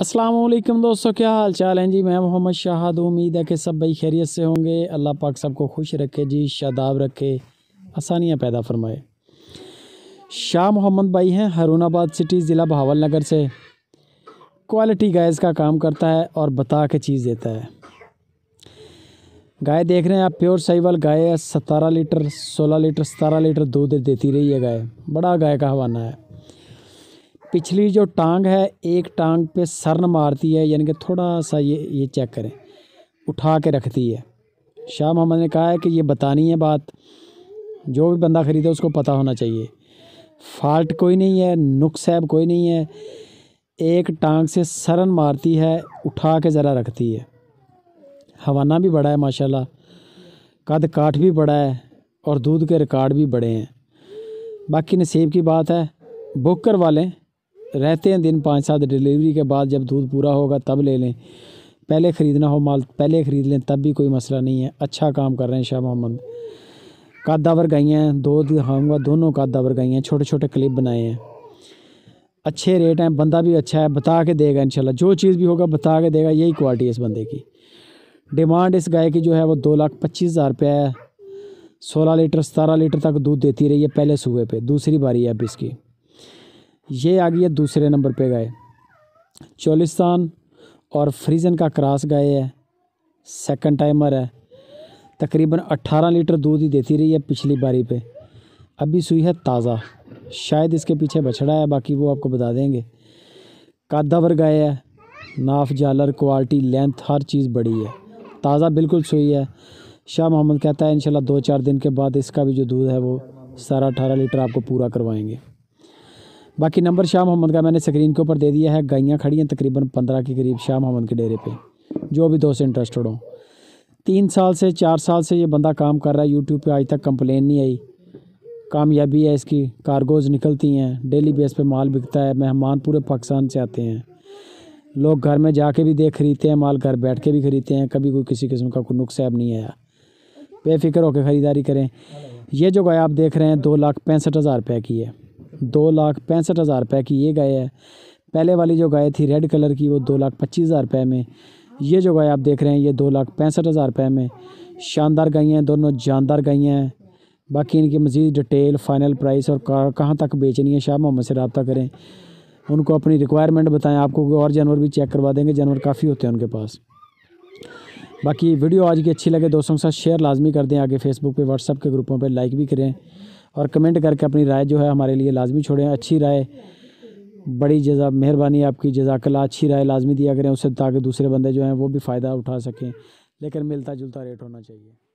असलम दोस्तों क्या हाल चाल हैं जी मैं मोहम्मद शाहद उम्मीद है कि सब भाई खैरियत से होंगे अल्लाह पाक सबको खुश रखे जी शादाब रखे आसानियाँ पैदा फरमाए शाह मोहम्मद भाई हैं आबाद सिटी ज़िला बहावल नगर से क्वालिटी गाय का काम करता है और बता के चीज़ देता है गाय देख रहे हैं आप प्योर साइवल गाय है सतारह लीटर सोलह लीटर सतारह लीटर दूध देती रही है गाय बड़ा गाय का हवाना है पिछली जो टांग है एक टांग पे सरन मारती है यानी कि थोड़ा सा ये ये चेक करें उठा के रखती है शाह मोहम्मद ने कहा है कि ये बतानी है बात जो भी बंदा ख़रीदे उसको पता होना चाहिए फॉल्ट कोई नहीं है नुक्स है कोई नहीं है एक टांग से सरन मारती है उठा के ज़रा रखती है हवाना भी बड़ा है माशाल्लाह कद काठ भी बड़ा है और दूध के रिकॉर्ड भी बड़े हैं बाकी नसीब की बात है बुक करवा लें रहते हैं दिन पाँच सात डिलीवरी के बाद जब दूध पूरा होगा तब ले लें पहले ख़रीदना हो माल पहले ख़रीद लें तब भी कोई मसला नहीं है अच्छा काम कर रहे हैं शाह मोहम्मद कादावर गई हैं दो दिखाऊँगा दोनों कादावर हैं छोटे छोटे क्लिप बनाए हैं अच्छे रेट हैं बंदा भी अच्छा है बता के देगा इन जो चीज़ भी होगा बता के देगा यही क्वालिटी है इस बंदे की डिमांड इस गाय की जो है वो दो लाख पच्चीस हज़ार रुपया है सोलह लीटर सतारह लीटर तक दूध देती रही है पहले सुबह पे दूसरी बारी है अब इसकी ये आ गई है दूसरे नंबर पे गाय चोलिस्तान और फ्रीजन का क्रास गाय है सेकंड टाइमर है तकरीबन 18 लीटर दूध ही देती रही है पिछली बारी पे अभी सुई है ताज़ा शायद इसके पीछे बछड़ा है बाकी वो आपको बता देंगे कादावर गाय है नाफ जालर क्वालिटी लेंथ हर चीज़ बड़ी है ताज़ा बिल्कुल सुई है शाह मोहम्मद कहता है इंशाल्लाह दो चार दिन के बाद इसका भी जो दूध है वो सारा अठारह लीटर आपको पूरा करवाएंगे बाकी नंबर शाह मोहम्मद का मैंने स्क्रीन के ऊपर दे दिया है गाइयाँ खड़ी हैं तकरीबन पंद्रह के करीब शाह मोहम्मद के डेरे पर जो भी दोस्त इंटरेस्टेड हों तीन साल से चार साल से ये बंदा काम कर रहा है यूट्यूब पे आज तक कंप्लेन नहीं आई कामयाबी है इसकी कारगोज़ निकलती हैं डेली बेस पे माल बिकता है मेहमान पूरे पाकिस्तान से आते हैं लोग घर में जाके भी देख खरीदते हैं माल घर बैठ के भी खरीदते हैं कभी कोई किसी किस्म का कोई नुकसान नहीं आया बेफिक्र होकर ख़रीदारी करें ये जो गाय आप देख रहे हैं दो लाख पैंसठ हज़ार रुपये की है दो लाख पैंसठ हज़ार रुपये की ये गाय है पहले वाली जो गाय थी रेड कलर की वो दो लाख पच्चीस हज़ार रुपये में ये जो गाय आप देख रहे हैं ये दो लाख पैंसठ हज़ार रुपये में शानदार गायें हैं दोनों जानदार गाइयाँ हैं बाकी इनकी मज़ीद डिटेल फ़ाइनल प्राइस और कहाँ तक बेचनी है शाह मोहम्मद से रबता करें उनको अपनी रिक्वायरमेंट बताएं आपको और जानवर भी चेक करवा देंगे जानवर काफ़ी होते हैं उनके पास बाकी वीडियो आज की अच्छी लगे दोस्तों के साथ शेयर लाजमी कर दें आगे फेसबुक पे व्हाट्सअप के ग्रुपों पे लाइक भी करें और कमेंट करके अपनी राय जो है हमारे लिए लाजमी छोड़ें अच्छी राय बड़ी जजा मेहरबानी आपकी जजाकला अच्छी राय लाजमी दिया करें उससे ताकि दूसरे बंदे जो हैं वो भी फ़ायदा उठा सकें लेकिन मिलता जुलता रेट होना चाहिए